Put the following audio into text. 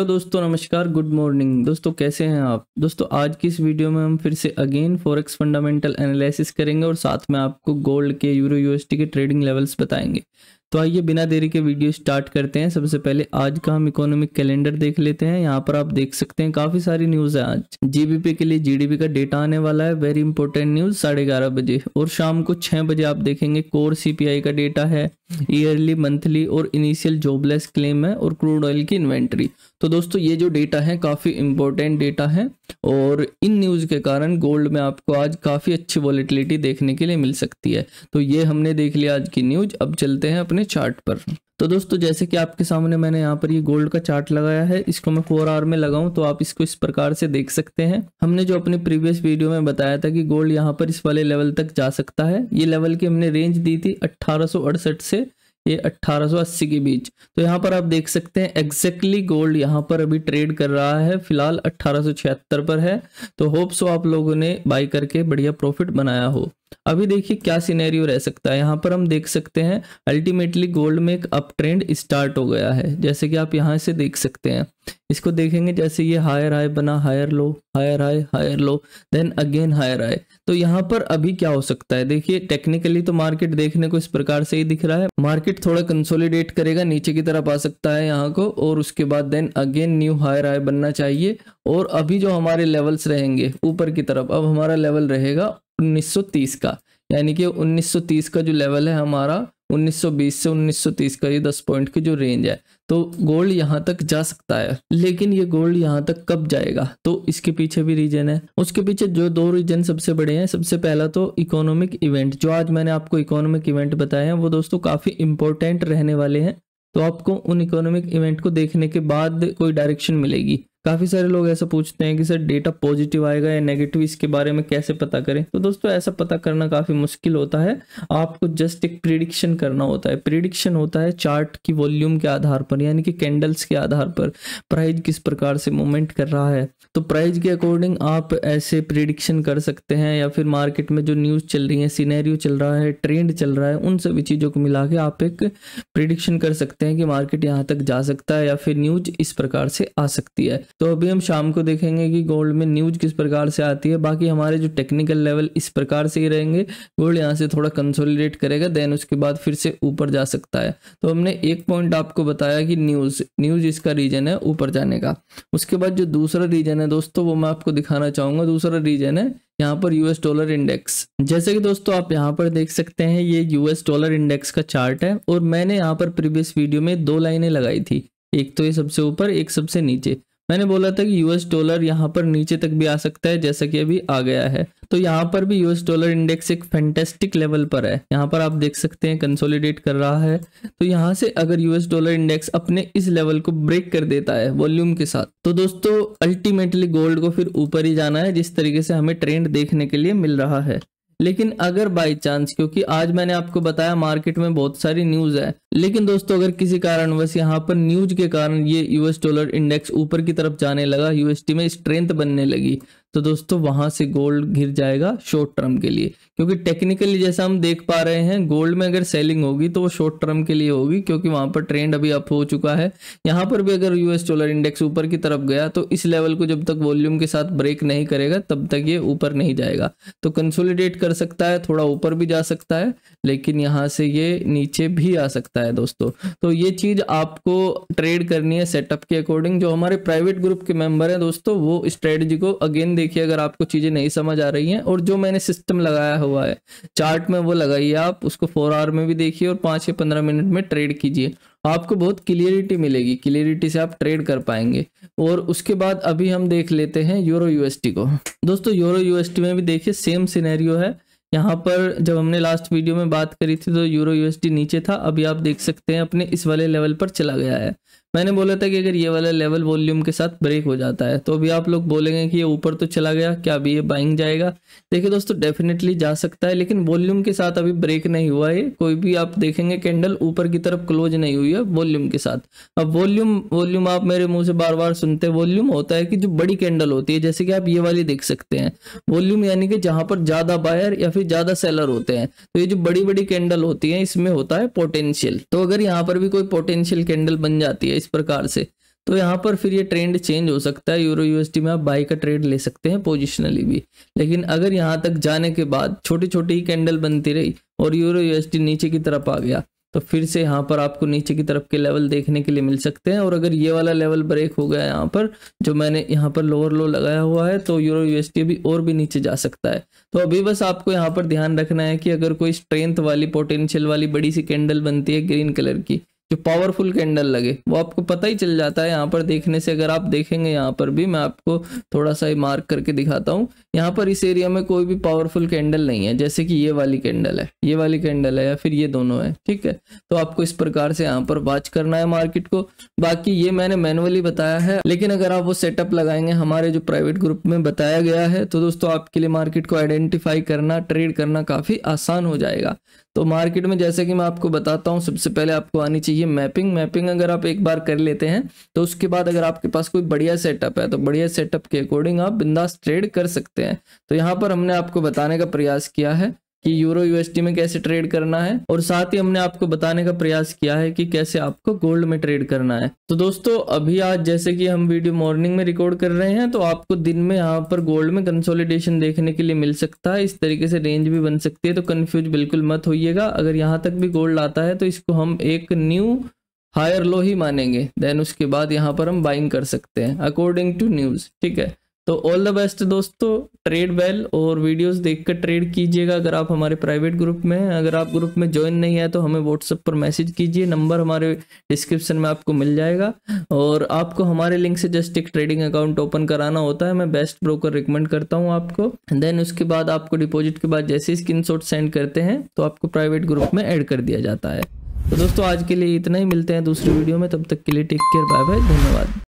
hello दोस्तों नमस्कार good morning दोस्तों कैसे हैं आप दोस्तों आज की इस वीडियो में हम फिर से अगेन फॉरेक्स फंडामेंटल एनालिसिस करेंगे और साथ में आपको गोल्ड के यूरो यूएसटी के ट्रेडिंग लेवल्स बताएंगे तो आइए बिना देरी के वीडियो स्टार्ट करते हैं सबसे पहले आज का हम इकोनॉमिक कैलेंडर देख लेते हैं यहाँ पर आप देख सकते हैं काफी सारी न्यूज है आज जीबीपी के लिए जीडीपी का डेटा आने वाला है वेरी इंपॉर्टेंट न्यूज साढ़े ग्यारह बजे और शाम को छह बजे आप देखेंगे कोर सीपीआई का डेटा है ईयरली मंथली और इनिशियल जॉबलेस क्लेम है और क्रूड ऑयल की इन्वेंट्री तो दोस्तों ये जो डेटा है काफ़ी इम्पोर्टेंट डेटा है और इन न्यूज़ के कारण गोल्ड में आपको आज काफ़ी अच्छी वॉलीटिलिटी देखने के लिए मिल सकती है तो ये हमने देख लिया आज की न्यूज अब चलते हैं अपने चार्ट पर तो दोस्तों जैसे कि आपके सामने मैंने यहाँ पर ये गोल्ड का चार्ट लगाया है इसको मैं फोर आवर में लगाऊं तो आप इसको इस प्रकार से देख सकते हैं हमने जो अपने प्रीवियस वीडियो में बताया था कि गोल्ड यहाँ पर इस वाले लेवल तक जा सकता है ये लेवल की हमने रेंज दी थी अट्ठारह से ये 1880 के बीच तो यहाँ पर आप देख सकते हैं एग्जैक्टली गोल्ड यहाँ पर अभी ट्रेड कर रहा है फिलहाल 1876 पर है तो होप्स आप लोगों ने बाई करके बढ़िया प्रॉफिट बनाया हो अभी देखिए क्या सिनेरियो रह सकता है यहाँ पर हम देख सकते हैं अल्टीमेटली गोल्ड में एक अप ट्रेंड स्टार्ट हो गया है जैसे कि आप यहाँ से देख सकते हैं इसको देखेंगे जैसे ये हायर हाई बना higher low higher high higher low then again higher high तो यहाँ पर अभी क्या हो सकता है देखिए टेक्निकली तो मार्केट देखने को इस प्रकार से ही दिख रहा है मार्केट थोड़ा कंसोलिडेट करेगा नीचे की तरफ आ सकता है यहाँ को और उसके बाद then again new higher high बनना चाहिए और अभी जो हमारे लेवल्स रहेंगे ऊपर की तरफ अब हमारा लेवल रहेगा 1930 का यानी कि 1930 का जो लेवल है हमारा 1920 से 1930 का ये 10 पॉइंट की जो रेंज है तो गोल्ड यहाँ तक जा सकता है लेकिन ये गोल्ड यहाँ तक कब जाएगा तो इसके पीछे भी रीजन है उसके पीछे जो दो रीजन सबसे बड़े हैं सबसे पहला तो इकोनॉमिक इवेंट जो आज मैंने आपको इकोनॉमिक इवेंट बताए हैं वो दोस्तों काफ़ी इंपॉर्टेंट रहने वाले हैं तो आपको उन इकोनॉमिक इवेंट को देखने के बाद कोई डायरेक्शन मिलेगी काफ़ी सारे लोग ऐसा पूछते हैं कि सर डेटा पॉजिटिव आएगा या नेगेटिव इसके बारे में कैसे पता करें तो दोस्तों ऐसा पता करना काफ़ी मुश्किल होता है आपको जस्ट एक प्रिडिक्शन करना होता है प्रिडिक्शन होता है चार्ट की वॉल्यूम के आधार पर यानी कि कैंडल्स के आधार पर प्राइज किस प्रकार से मूवमेंट कर रहा है तो प्राइज के अकॉर्डिंग आप ऐसे प्रिडिक्शन कर सकते हैं या फिर मार्केट में जो न्यूज़ चल रही है सीनेरियो चल रहा है ट्रेंड चल रहा है उन सभी चीज़ों को मिला के आप एक प्रिडिक्शन कर सकते हैं कि मार्केट यहाँ तक जा सकता है या फिर न्यूज इस प्रकार से आ सकती है तो अभी हम शाम को देखेंगे कि गोल्ड में न्यूज किस प्रकार से आती है बाकी हमारे जो टेक्निकल लेवल इस प्रकार से ही रहेंगे गोल्ड यहाँ से थोड़ा कंसोलिडेट करेगा देन उसके बाद फिर से ऊपर जा सकता है तो हमने एक पॉइंट आपको बताया कि न्यूज न्यूज इसका रीजन है ऊपर जाने का उसके बाद जो दूसरा रीजन है दोस्तों वो मैं आपको दिखाना चाहूंगा दूसरा रीजन है यहाँ पर यूएस डॉलर इंडेक्स जैसे कि दोस्तों आप यहाँ पर देख सकते हैं ये यूएस डॉलर इंडेक्स का चार्ट है और मैंने यहाँ पर प्रीवियस वीडियो में दो लाइने लगाई थी एक तो ये सबसे ऊपर एक सबसे नीचे मैंने बोला था कि यूएस डॉलर यहाँ पर नीचे तक भी आ सकता है जैसा कि अभी आ गया है तो यहाँ पर भी यूएस डॉलर इंडेक्स एक फैंटेस्टिक लेवल पर है यहाँ पर आप देख सकते हैं कंसोलिडेट कर रहा है तो यहाँ से अगर यूएस डॉलर इंडेक्स अपने इस लेवल को ब्रेक कर देता है वॉल्यूम के साथ तो दोस्तों अल्टीमेटली गोल्ड को फिर ऊपर ही जाना है जिस तरीके से हमें ट्रेंड देखने के लिए मिल रहा है लेकिन अगर बाई चांस क्योंकि आज मैंने आपको बताया मार्केट में बहुत सारी न्यूज है लेकिन दोस्तों अगर किसी कारणवश यहाँ पर न्यूज के कारण ये यूएस डॉलर इंडेक्स ऊपर की तरफ जाने लगा यूएसटी में स्ट्रेंथ बनने लगी तो दोस्तों वहां से गोल्ड गिर जाएगा शॉर्ट टर्म के लिए क्योंकि टेक्निकली जैसा हम देख पा रहे हैं गोल्ड में अगर सेलिंग होगी तो वो शॉर्ट टर्म के लिए होगी क्योंकि वहां पर ट्रेंड अभी अप हो चुका है यहां पर भी अगर यूएस डॉलर इंडेक्स ऊपर की तरफ गया तो इस लेवल को जब तक वॉल्यूम के साथ ब्रेक नहीं करेगा तब तक ये ऊपर नहीं जाएगा तो कंसोलिडेट कर सकता है थोड़ा ऊपर भी जा सकता है लेकिन यहाँ से ये नीचे भी आ सकता है दोस्तों तो ये चीज आपको ट्रेड करनी है सेटअप के अकॉर्डिंग जो हमारे प्राइवेट ग्रुप के मेंबर है दोस्तों वो स्ट्रेटजी को अगेन देखिए अगर आपको चीज़ें नहीं समझ आ रही हैं और जो मैंने सिस्टम लगाया हुआ है चार्ट में वो लगाइए आप उसको फोर आवर में भी देखिए और पाँच या पंद्रह मिनट में ट्रेड कीजिए आपको बहुत क्लियरिटी मिलेगी क्लियरिटी से आप ट्रेड कर पाएंगे और उसके बाद अभी हम देख लेते हैं यूरो यूएसटी को दोस्तों यूरो यूएसटी में भी देखिए सेम सिनेरियो है यहाँ पर जब हमने लास्ट वीडियो में बात करी थी तो यूरो यूएसडी नीचे था अभी आप देख सकते हैं अपने इस वाले लेवल पर चला गया है मैंने बोला था कि अगर ये वाला लेवल वॉल्यूम के साथ ब्रेक हो जाता है तो अभी आप लोग बोलेंगे कि ये ऊपर तो चला गया क्या अभी ये बाइंग जाएगा देखिए दोस्तों डेफिनेटली जा सकता है लेकिन वॉल्यूम के साथ अभी ब्रेक नहीं हुआ है कोई भी आप देखेंगे कैंडल ऊपर की तरफ क्लोज नहीं हुई है वॉल्यूम के साथ अब वॉल्यूम वॉल्यूम आप मेरे मुंह से बार बार सुनते हैं वॉल्यूम होता है कि जो बड़ी कैंडल होती है जैसे कि आप ये वाली देख सकते हैं वॉल्यूम यानी कि जहाँ पर ज़्यादा बायर या फिर ज़्यादा सेलर होते हैं तो ये जो बड़ी बड़ी कैंडल होती है इसमें होता है पोटेंशियल तो अगर यहाँ पर भी कोई पोटेंशियल कैंडल बन जाती है इस प्रकार से तो यहाँ पर फिर ये ट्रेंड चेंज हो सकता है यूरो यूएसडी में आप बाई का ट्रेड ले सकते हैं पोजिशनली भी लेकिन अगर यहाँ तक जाने के बाद छोटी छोटी ही कैंडल बनती रही और यूरो यूएसडी नीचे की तरफ आ गया तो फिर से यहाँ पर आपको नीचे की तरफ के लेवल देखने के लिए मिल सकते हैं और अगर ये वाला लेवल ब्रेक हो गया यहाँ पर जो मैंने यहाँ पर लोअर लो लगाया हुआ है तो यूरो यूएसडी भी और भी नीचे जा सकता है तो अभी बस आपको यहाँ पर ध्यान रखना है कि अगर कोई स्ट्रेंथ वाली पोटेंशियल वाली बड़ी सी कैंडल बनती है ग्रीन कलर की जो पावरफुल कैंडल लगे वो आपको पता ही चल जाता है यहाँ पर देखने से अगर आप देखेंगे यहाँ पर भी मैं आपको थोड़ा सा मार्क करके दिखाता हूँ यहाँ पर इस एरिया में कोई भी पावरफुल कैंडल नहीं है जैसे कि ये वाली कैंडल है ये वाली कैंडल है या फिर ये दोनों है ठीक है तो आपको इस प्रकार से यहाँ पर वॉच करना है मार्केट को बाकी ये मैंने मैनुअली बताया है लेकिन अगर आप वो सेटअप लगाएंगे हमारे जो प्राइवेट ग्रुप में बताया गया है तो दोस्तों आपके लिए मार्केट को आइडेंटिफाई करना ट्रेड करना काफी आसान हो जाएगा तो मार्केट में जैसे कि मैं आपको बताता हूँ सबसे पहले आपको आनी चाहिए मैपिंग मैपिंग अगर आप एक बार कर लेते हैं तो उसके बाद अगर आपके पास कोई बढ़िया सेटअप है तो बढ़िया सेटअप के अकॉर्डिंग आप बिंदास ट्रेड कर सकते हैं तो यहाँ पर हमने आपको बताने का प्रयास किया है कि यूरो यूएसडी में कैसे ट्रेड करना है और साथ ही हमने आपको बताने का प्रयास किया है कि कैसे आपको गोल्ड में ट्रेड करना है तो दोस्तों अभी आज जैसे कि हम वीडियो मॉर्निंग में रिकॉर्ड कर रहे हैं तो आपको दिन में यहाँ पर गोल्ड में कंसोलिडेशन देखने के लिए मिल सकता है इस तरीके से रेंज भी बन सकती है तो कन्फ्यूज बिल्कुल मत होइएगा अगर यहाँ तक भी गोल्ड आता है तो इसको हम एक न्यू हायर लो ही मानेंगे देन उसके बाद यहाँ पर हम बाइंग कर सकते हैं अकॉर्डिंग टू न्यूज़ ठीक है तो ऑल द बेस्ट दोस्तों ट्रेड वेल और वीडियोस देखकर ट्रेड कीजिएगा अगर आप हमारे प्राइवेट ग्रुप में हैं अगर आप ग्रुप में ज्वाइन नहीं है तो हमें व्हाट्सएप पर मैसेज कीजिए नंबर हमारे डिस्क्रिप्शन में आपको मिल जाएगा और आपको हमारे लिंक से जस्ट एक ट्रेडिंग अकाउंट ओपन कराना होता है मैं बेस्ट ब्रोकर रिकमेंड करता हूँ आपको देन उसके बाद आपको डिपोजिट के बाद जैसे स्क्रीन सेंड करते हैं तो आपको प्राइवेट ग्रुप में एड कर दिया जाता है तो दोस्तों आज के लिए इतना ही मिलते हैं दूसरी वीडियो में तब तक के लिए टेक केयर बाय बाय धन्यवाद